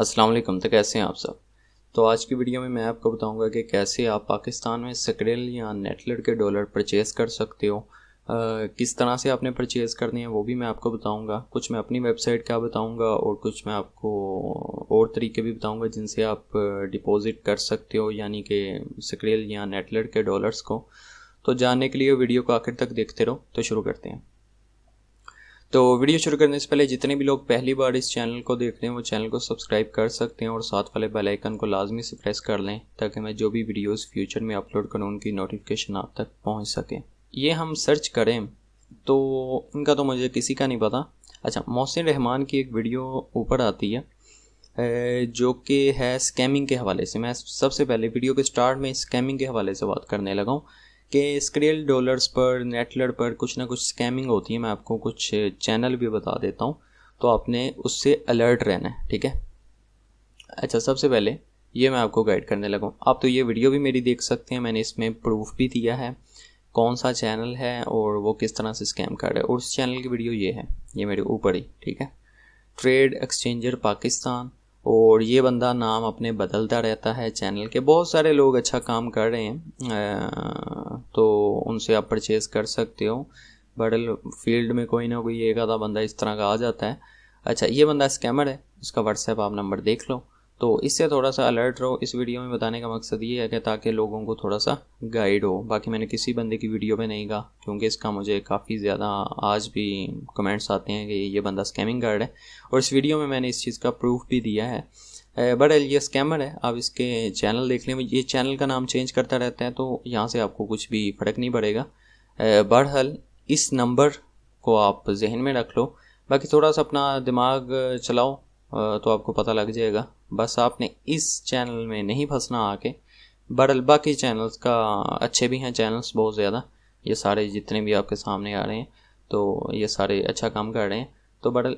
अस्सलाम वालेकुम तो कैसे हैं आप सब तो आज की वीडियो में मैं आपको बताऊंगा कि कैसे आप पाकिस्तान में सक्रेल या नेटलेट के डॉलर परचेज़ कर सकते हो आ, किस तरह से आपने परचेज़ करने हैं वो भी मैं आपको बताऊंगा कुछ मैं अपनी वेबसाइट का बताऊंगा और कुछ मैं आपको और तरीके भी बताऊंगा जिनसे आप डिपॉजिट कर सकते हो यानी कि सक्रेल या नेटलेट के डॉलर्स को तो जानने के लिए वीडियो को आखिर तक देखते रहो तो शुरू करते हैं तो वीडियो शुरू करने से पहले जितने भी लोग पहली बार इस चैनल को देख रहे हैं वो चैनल को सब्सक्राइब कर सकते हैं और साथ वाले बेल आइकन को लाजमी से प्रेस कर लें ताकि मैं जो भी वीडियोस फ्यूचर में अपलोड करूँ उनकी नोटिफिकेशन आप तक पहुँच सके ये हम सर्च करें तो इनका तो मुझे किसी का नहीं पता अच्छा मोहसिन रहमान की एक वीडियो ऊपर आती है जो कि है स्कैमिंग के हवाले से मैं सबसे पहले वीडियो के स्टार्ट में स्कैमिंग के हवाले से बात करने लगाऊँ कि स्क्रेल डॉलर्स पर नेटलर पर कुछ ना कुछ स्कैमिंग होती है मैं आपको कुछ चैनल भी बता देता हूँ तो आपने उससे अलर्ट रहना है ठीक है अच्छा सबसे पहले ये मैं आपको गाइड करने लगा आप तो ये वीडियो भी मेरी देख सकते हैं मैंने इसमें प्रूफ भी दिया है कौन सा चैनल है और वो किस तरह से स्कैम कर रहा है और उस चैनल की वीडियो ये है ये मेरे ऊपर ही ठीक है ट्रेड एक्सचेंजर पाकिस्तान और ये बंदा नाम अपने बदलता रहता है चैनल के बहुत सारे लोग अच्छा काम कर रहे हैं तो उनसे आप परचेज़ कर सकते हो बटल फील्ड में कोई ना कोई एक आधा बंदा इस तरह का आ जाता है अच्छा ये बंदा स्कैमर है उसका व्हाट्सएप आप नंबर देख लो तो इससे थोड़ा सा अलर्ट रहो इस वीडियो में बताने का मकसद ये है कि ताकि लोगों को थोड़ा सा गाइड हो बाकी मैंने किसी बंदे की वीडियो में नहीं कहा क्योंकि इसका मुझे काफ़ी ज़्यादा आज भी कमेंट्स आते हैं कि ये बंदा स्कैमिंग गार्ड है और इस वीडियो में मैंने इस चीज़ का प्रूफ भी दिया है बट ये स्कैमर है आप इसके चैनल देख लें ये चैनल का नाम चेंज करता रहता है तो यहाँ से आपको कुछ भी फ़र्क नहीं पड़ेगा बहरहाल इस नंबर को आप जहन में रख लो बाकी थोड़ा सा अपना दिमाग चलाओ तो आपको पता लग जाएगा बस आपने इस चैनल में नहीं फंसना आके बड़ल बाकी चैनल्स का अच्छे भी हैं चैनल्स बहुत ज़्यादा ये सारे जितने भी आपके सामने आ रहे हैं तो ये सारे अच्छा काम कर रहे हैं तो बड़ल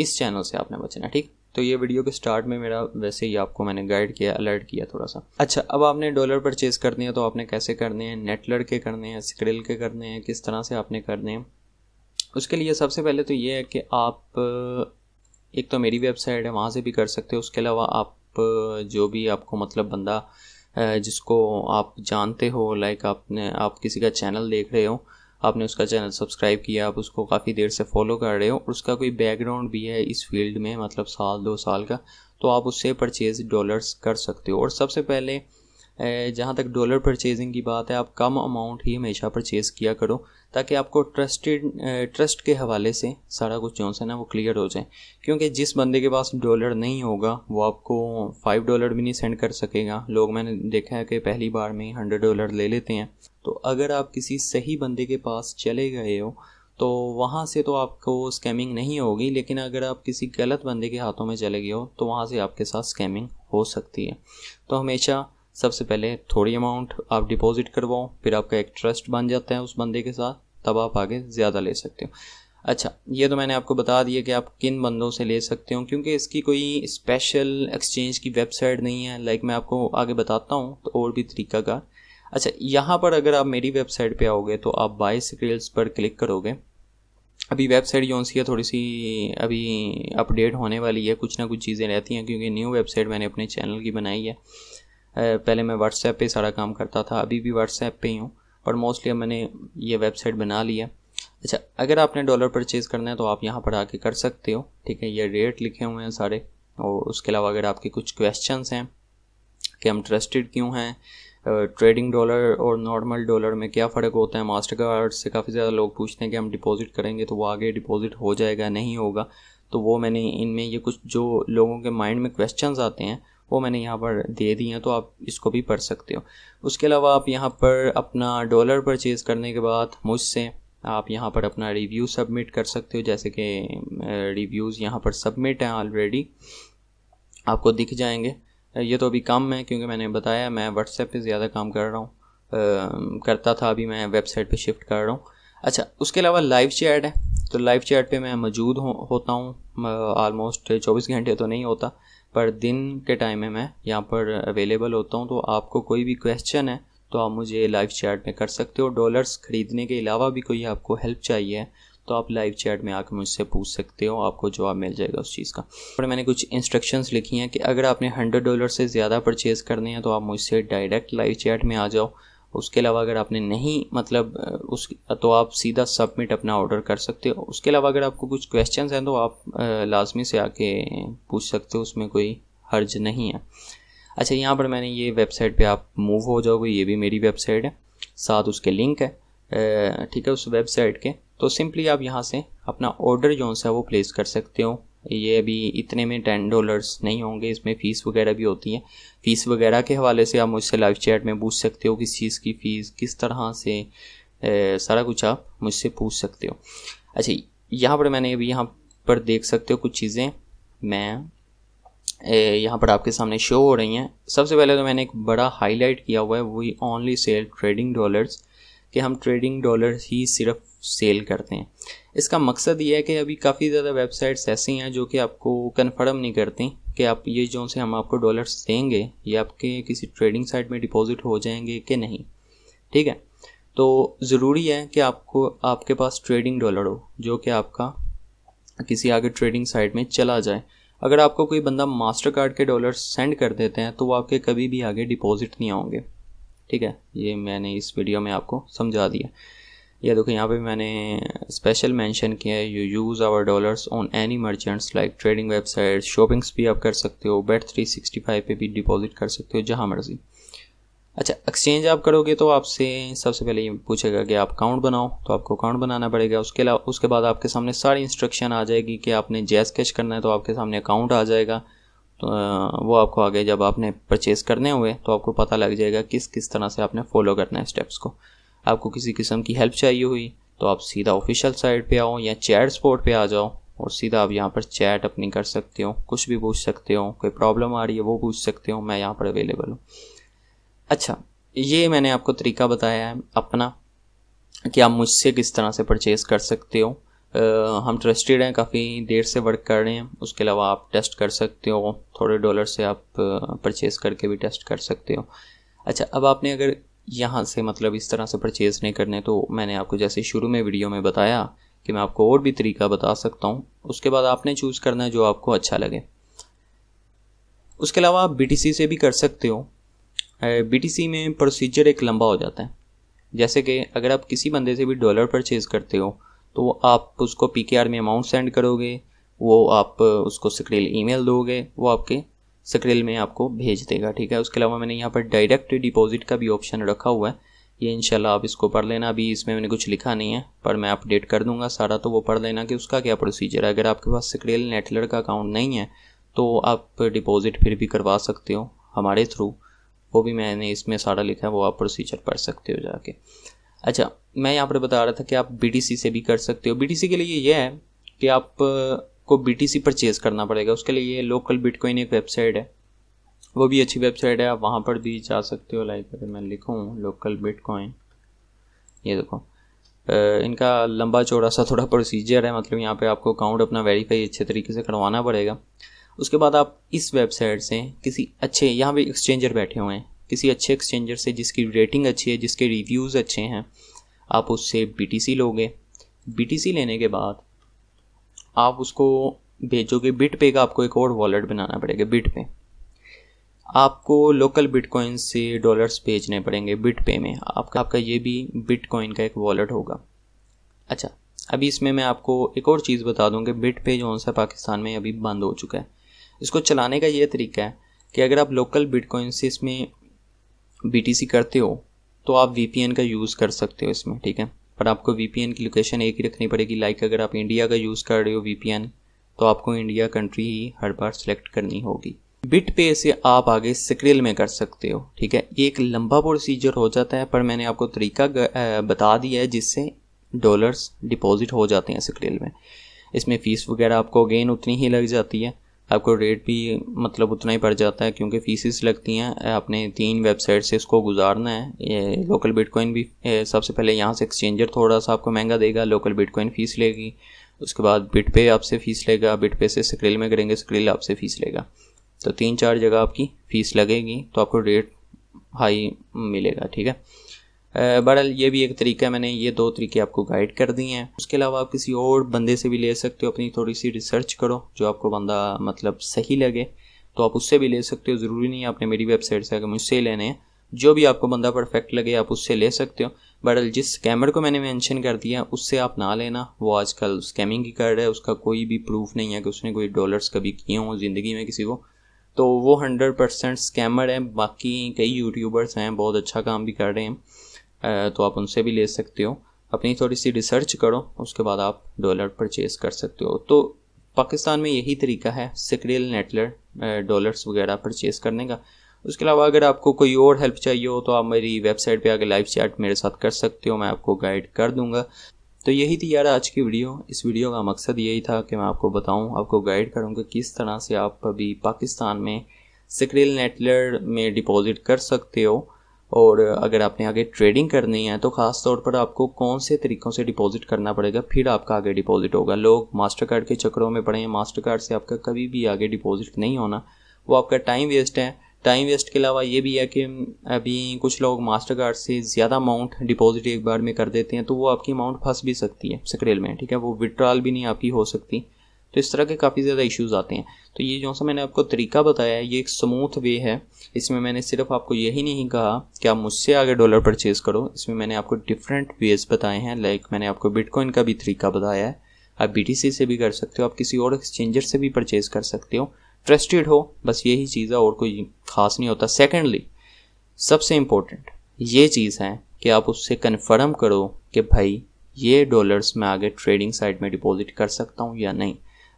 इस चैनल से आपने बचना ठीक तो ये वीडियो के स्टार्ट में मेरा वैसे ही आपको मैंने गाइड किया अलर्ट किया थोड़ा सा अच्छा अब आपने डॉलर परचेज करने हैं तो आपने कैसे करने हैं नेटलर के करने हैं स्क्रिल के करने हैं किस तरह से आपने करने हैं उसके लिए सबसे पहले तो ये है कि आप एक तो मेरी वेबसाइट है वहाँ से भी कर सकते हो उसके अलावा आप जो भी आपको मतलब बंदा जिसको आप जानते हो लाइक आपने आप किसी का चैनल देख रहे हो आपने उसका चैनल सब्सक्राइब किया आप उसको काफ़ी देर से फॉलो कर रहे हो और उसका कोई बैकग्राउंड भी है इस फील्ड में मतलब साल दो साल का तो आप उससे परचेज़ डॉलर्स कर सकते हो और सबसे पहले जहाँ तक डॉलर परचेजिंग की बात है आप कम अमाउंट ही हमेशा परचेज़ किया करो ताकि आपको ट्रस्टेड ट्रस्ट के हवाले से सारा कुछ जो है ना वो क्लियर हो जाए क्योंकि जिस बंदे के पास डॉलर नहीं होगा वो आपको फाइव डॉलर भी नहीं सेंड कर सकेगा लोग मैंने देखा है कि पहली बार में हंड्रेड डॉलर ले लेते हैं तो अगर आप किसी सही बंदे के पास चले गए हो तो वहाँ से तो आपको स्कैमिंग नहीं होगी लेकिन अगर आप किसी गलत बंदे के हाथों में चले गए हो तो वहाँ से आपके साथ स्कैमिंग हो सकती है तो हमेशा सबसे पहले थोड़ी अमाउंट आप डिपॉजिट करवाओ फिर आपका एक ट्रस्ट बन जाता है उस बंदे के साथ तब आप आगे ज़्यादा ले सकते हो अच्छा ये तो मैंने आपको बता दिया कि आप किन बंदों से ले सकते हो क्योंकि इसकी कोई स्पेशल एक्सचेंज की वेबसाइट नहीं है लाइक मैं आपको आगे बताता हूँ तो और भी तरीका का अच्छा यहाँ पर अगर आप मेरी वेबसाइट पे आओगे तो आप बाई स्क्रील्स पर क्लिक करोगे अभी वेबसाइट जो सी है थोड़ी सी अभी अपडेट होने वाली है कुछ ना कुछ चीज़ें रहती हैं क्योंकि न्यू वेबसाइट मैंने अपने चैनल की बनाई है पहले मैं व्हाट्सएप पे सारा काम करता था अभी भी व्हाट्सएप पे ही हूँ पर मोस्टली मैंने ये वेबसाइट बना लिया अच्छा अगर आपने डॉलर परचेज़ करना है तो आप यहाँ पर आके कर सकते हो ठीक है ये रेट लिखे हुए हैं सारे और उसके अलावा अगर आपके कुछ क्वेश्चन हैं कि हम ट्रस्टेड क्यों हैं ट्रेडिंग डॉलर और नॉर्मल डॉलर में क्या फ़र्क होता है मास्टर कार्ड से काफ़ी ज़्यादा लोग पूछते हैं कि हम डिपॉजिट करेंगे तो वो आगे डिपॉजिट हो जाएगा नहीं होगा तो वो मैंने इनमें ये कुछ जो लोगों के माइंड में क्वेश्चंस आते हैं वो मैंने यहाँ पर दे दी हैं तो आप इसको भी पढ़ सकते हो उसके अलावा आप यहाँ पर अपना डॉलर परचेज़ करने के बाद मुझसे आप यहाँ पर अपना रिव्यू सबमिट कर सकते हो जैसे कि रिव्यूज़ यहाँ पर सबमिट हैं ऑलरेडी आपको दिख जाएंगे ये तो अभी कम है क्योंकि मैंने बताया मैं व्हाट्सएप पे ज़्यादा काम कर रहा हूँ करता था अभी मैं वेबसाइट पे शिफ्ट कर रहा हूँ अच्छा उसके अलावा लाइव चैट है तो लाइव चैट पे मैं मौजूद हो, होता हूँ ऑलमोस्ट चौबीस घंटे तो नहीं होता पर दिन के टाइम में मैं यहाँ पर अवेलेबल होता हूँ तो आपको कोई भी क्वेश्चन है तो आप मुझे लाइव चैट में कर सकते हो डॉलर्स ख़रीदने के अलावा भी कोई आपको हेल्प चाहिए तो आप लाइव चैट में आकर मुझसे पूछ सकते हो आपको जवाब मिल जाएगा उस चीज़ का पर मैंने कुछ इंस्ट्रक्शंस लिखी हैं कि अगर आपने हंड्रेड डॉलर से ज़्यादा परचेज़ करने हैं तो आप मुझसे डायरेक्ट लाइव चैट में आ जाओ उसके अलावा अगर आपने नहीं मतलब उस तो आप सीधा सबमिट अपना ऑर्डर कर सकते हो उसके अलावा अगर आपको कुछ क्वेश्चंस हैं तो आप लाजमी से आके पूछ सकते हो उसमें कोई हर्ज नहीं है अच्छा यहाँ पर मैंने ये वेबसाइट पे आप मूव हो जाओगे ये भी मेरी वेबसाइट है साथ उसके लिंक है ठीक है उस वेबसाइट के तो सिंपली आप यहाँ से अपना ऑर्डर जो सा वो प्लेस कर सकते हो ये अभी इतने में टेन डॉलर्स नहीं होंगे इसमें फ़ीस वगैरह भी होती है फ़ीस वगैरह के हवाले से आप मुझसे लाइव चैट में पूछ सकते हो किस चीज़ की फ़ीस किस तरह से ए, सारा कुछ आप मुझसे पूछ सकते हो अच्छा यहाँ पर मैंने अभी यहाँ पर देख सकते हो कुछ चीज़ें मैं यहाँ पर आपके सामने शो हो रही हैं सबसे पहले तो मैंने एक बड़ा हाईलाइट किया हुआ है वही ओनली सेल ट्रेडिंग डॉलर्स कि हम ट्रेडिंग डॉलर ही सिर्फ सेल करते हैं इसका मकसद ये है कि अभी काफ़ी ज़्यादा वेबसाइट्स ऐसी हैं जो कि आपको कन्फर्म नहीं करती कि आप ये जो से हम आपको डॉलर्स देंगे ये आपके किसी ट्रेडिंग साइट में डिपॉजिट हो जाएंगे कि नहीं ठीक है तो ज़रूरी है कि आपको आपके पास ट्रेडिंग डॉलर हो जो कि आपका किसी आगे ट्रेडिंग साइट में चला जाए अगर आपको कोई बंदा मास्टर कार्ड के डॉलर सेंड कर देते हैं तो वो आपके कभी भी आगे डिपॉजिट नहीं आओगे ठीक है ये मैंने इस वीडियो में आपको समझा दिया या देखो यहाँ पे मैंने स्पेशल मेंशन किया है you use our dollars on any merchants like trading website shoppings भी आप कर सकते हो बेट थ्री सिक्सटी फाइव पर भी डिपॉजिट कर सकते हो जहाँ मर्जी अच्छा एक्सचेंज आप करोगे तो आपसे सबसे पहले ये पूछेगा कि आप अकाउंट बनाओ तो आपको अकाउंट बनाना पड़ेगा उसके अलावा उसके बाद आपके सामने सारी इंस्ट्रक्शन आ जाएगी कि आपने जैस कैश करना है तो आपके सामने अकाउंट आ जाएगा तो वो आपको आगे जब आपने परचेज़ करने हुए तो आपको पता लग जाएगा किस किस तरह से आपने फॉलो करना है स्टेप्स को आपको किसी किस्म की हेल्प चाहिए हुई तो आप सीधा ऑफिशियल साइट पे आओ या चैट स्पॉट पे आ जाओ और सीधा आप यहाँ पर चैट अपनी कर सकते हो कुछ भी पूछ सकते हो कोई प्रॉब्लम आ रही है वो पूछ सकते हो मैं यहाँ पर अवेलेबल हूँ अच्छा ये मैंने आपको तरीका बताया है अपना कि आप मुझसे किस तरह से परचेज़ कर सकते हो हम ट्रस्टेड हैं काफ़ी देर से वर्क कर रहे हैं उसके अलावा आप टेस्ट कर सकते हो थोड़े डॉलर से आप परचेज़ करके भी टेस्ट कर सकते हो अच्छा अब आपने अगर यहाँ से मतलब इस तरह से परचेज़ नहीं करने तो मैंने आपको जैसे शुरू में वीडियो में बताया कि मैं आपको और भी तरीका बता सकता हूँ उसके बाद आपने चूज़ करना है जो आपको अच्छा लगे उसके अलावा आप बी से भी कर सकते हो बी में प्रोसीजर एक लंबा हो जाता है जैसे कि अगर आप किसी बंदे से भी डॉलर परचेज़ करते हो तो आप उसको पी में अमाउंट सेंड करोगे वो आप उसको सक्रील ईमेल दोगे वो आपके स्क्रिल में आपको भेज देगा ठीक है उसके अलावा मैंने यहाँ पर डायरेक्ट डिपॉजिट का भी ऑप्शन रखा हुआ है ये इनशाला आप इसको पढ़ लेना अभी इसमें मैंने कुछ लिखा नहीं है पर मैं अपडेट कर दूंगा सारा तो वो पढ़ लेना कि उसका क्या प्रोसीजर है अगर आपके पास स्क्रेल नेटलर का अकाउंट नहीं है तो आप डिपॉजिट फिर भी करवा सकते हो हमारे थ्रू वो भी मैंने इसमें सारा लिखा है वो आप प्रोसीजर पढ़ सकते हो जाके अच्छा मैं यहाँ पर बता रहा था कि आप बी से भी कर सकते हो बी के लिए यह है कि आप को बी टी परचेज़ करना पड़ेगा उसके लिए ये लोकल बिटकॉइन एक वेबसाइट है वो भी अच्छी वेबसाइट है आप वहाँ पर भी जा सकते हो लाइक अगर मैं लिखूँ लोकल बिटकॉइन ये देखो इनका लंबा चौड़ा सा थोड़ा प्रोसीजर है मतलब यहाँ पे आपको अकाउंट अपना वेरीफाई अच्छे तरीके से करवाना पड़ेगा उसके बाद आप इस वेबसाइट से किसी अच्छे यहाँ पे एक्सचेंजर बैठे हुए हैं किसी अच्छे एक्सचेंजर से जिसकी रेटिंग अच्छी है जिसके रिव्यूज़ अच्छे हैं आप उससे बी टी सी लोगे बी टी सी लेने के बाद आप उसको भेजोगे बिट पे का आपको एक और वॉलेट बनाना पड़ेगा बिट पे आपको लोकल बिटकॉइन से डॉलर्स भेजने पड़ेंगे बिट पे में आपका आपका ये भी बिटकॉइन का एक वॉलेट होगा अच्छा अभी इसमें मैं आपको एक और चीज़ बता दूँ कि बिट पे जो सा पाकिस्तान में अभी बंद हो चुका है इसको चलाने का ये तरीका है कि अगर आप लोकल बिटकॉइन से इसमें बी करते हो तो आप वी का यूज़ कर सकते हो इसमें ठीक है पर आपको वी की लोकेशन एक ही रखनी पड़ेगी लाइक अगर आप इंडिया का यूज़ कर रहे हो वी तो आपको इंडिया कंट्री ही हर बार सेलेक्ट करनी होगी बिट पे से आप आगे स्क्रिल में कर सकते हो ठीक है ये एक लंबा प्रोसीजर हो जाता है पर मैंने आपको तरीका बता दिया है जिससे डॉलर्स डिपॉजिट हो जाते हैं स्क्रिल में इसमें फ़ीस वगैरह आपको अगेन उतनी ही लग जाती है आपको रेट भी मतलब उतना ही पड़ जाता है क्योंकि फीसिस लगती हैं आपने तीन वेबसाइट से इसको गुजारना है ये लोकल बिटकॉइन भी सबसे पहले यहाँ से एक्सचेंजर थोड़ा सा आपको महंगा देगा लोकल बिटकॉइन फ़ीस लेगी उसके बाद बिट पे आपसे फ़ीस लेगा बिट पे से स्क्रिल में करेंगे स्क्रिल आपसे फ़ीस लेगा तो तीन चार जगह आपकी फ़ीस लगेगी तो आपको रेट हाई मिलेगा ठीक है बहरहाल ये भी एक तरीका है मैंने ये दो तरीके आपको गाइड कर दिए हैं उसके अलावा आप किसी और बंदे से भी ले सकते हो अपनी थोड़ी सी रिसर्च करो जो आपको बंदा मतलब सही लगे तो आप उससे भी ले सकते हो ज़रूरी नहीं आपने मेरी वेबसाइट से अगर मुझसे ही लेने हैं जो भी आपको बंदा परफेक्ट लगे आप उससे ले सकते हो बट जिस स्कैमर को मैंने मेंशन कर दिया उससे आप ना लेना वो आजकल स्कैमिंग की कर रहा है उसका कोई भी प्रूफ नहीं है कि उसने कोई डॉलर्स कभी किए हों ज़िंदगी में किसी को तो वो हंड्रेड परसेंट स्कैमर है बाकी कई यूट्यूबर्स हैं बहुत अच्छा काम भी कर रहे हैं तो आप उनसे भी ले सकते हो अपनी थोड़ी सी रिसर्च करो उसके बाद आप डॉलर परचेज कर सकते हो तो पाकिस्तान में यही तरीका है सिक्रियल नेटलर डॉलर्स वगैरह परचेज करने का उसके अलावा अगर आपको कोई और हेल्प चाहिए हो तो आप मेरी वेबसाइट पे आके लाइव चैट मेरे साथ कर सकते हो मैं आपको गाइड कर दूंगा तो यही थी यार आज की वीडियो इस वीडियो का मकसद यही था कि मैं आपको बताऊं आपको गाइड करूंगा कि किस तरह से आप अभी पाकिस्तान में सिक्रियल नेटलर में डिपॉजिट कर सकते हो और अगर आपने आगे ट्रेडिंग करनी है तो ख़ास तौर पर आपको कौन से तरीक़ों से डिपॉजिट करना पड़ेगा फिर आपका आगे डिपॉजिट होगा लोग मास्टर कार्ड के चक्करों में पड़े हैं मास्टर कार्ड से आपका कभी भी आगे डिपॉजिट नहीं होना वो आपका टाइम वेस्ट है टाइम वेस्ट के अलावा ये भी है कि हम्म, अभी कुछ लोग मास्टर कार्ड से ज़्यादा अमाउंट डिपॉजिट एक बार में कर देते हैं तो वो आपकी अमाउंट फंस भी सकती है सक्रेल में ठीक है वो विड्रॉल भी नहीं आपकी हो सकती तो इस तरह के काफ़ी ज़्यादा इश्यूज आते हैं तो ये जो सा मैंने आपको तरीका बताया है ये एक स्मूथ वे है इसमें मैंने सिर्फ आपको यही नहीं कहा कि आप मुझसे आगे डॉलर परचेज़ करो इसमें मैंने आपको डिफरेंट वेज बताए हैं लाइक मैंने आपको बिटकॉइन का भी तरीका बताया है आप बी से भी कर सकते हो आप किसी और एक्सचेंजर से भी परचेज़ कर सकते हो ट्रस्टेड हो बस यही चीज़ है और कोई ख़ास नहीं होता सेकेंडली सबसे इम्पोर्टेंट ये चीज़ है कि आप उससे कन्फर्म करो कि भाई ये डॉलर्स मैं आगे ट्रेडिंग साइड में डिपॉजिट कर सकता हूँ या नहीं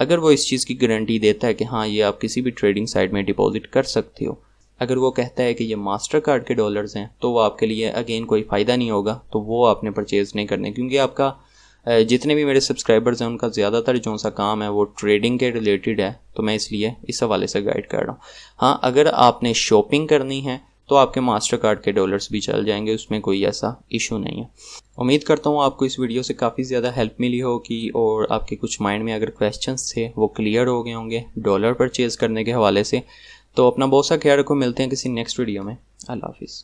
अगर वो इस चीज़ की गारंटी देता है कि हाँ ये आप किसी भी ट्रेडिंग साइट में डिपॉजिट कर सकते हो अगर वो कहता है कि ये मास्टर कार्ड के डॉलर्स हैं तो वो आपके लिए अगेन कोई फ़ायदा नहीं होगा तो वो आपने परचेज़ नहीं करने क्योंकि आपका जितने भी मेरे सब्सक्राइबर्स हैं उनका ज़्यादातर जो सा काम है वो ट्रेडिंग के रिलेटेड है तो मैं इसलिए इस हवाले से गाइड कर रहा हूँ हाँ अगर आपने शॉपिंग करनी है तो आपके मास्टर कार्ड के डॉलर्स भी चल जाएंगे उसमें कोई ऐसा इशू नहीं है उम्मीद करता हूँ आपको इस वीडियो से काफ़ी ज़्यादा हेल्प मिली होगी और आपके कुछ माइंड में अगर क्वेश्चन थे वो क्लियर हो गए होंगे डॉलर परचेज़ करने के हवाले से तो अपना बहुत सा ख्याल रखो मिलते हैं किसी नेक्स्ट वीडियो में अल्लाह हाफिज़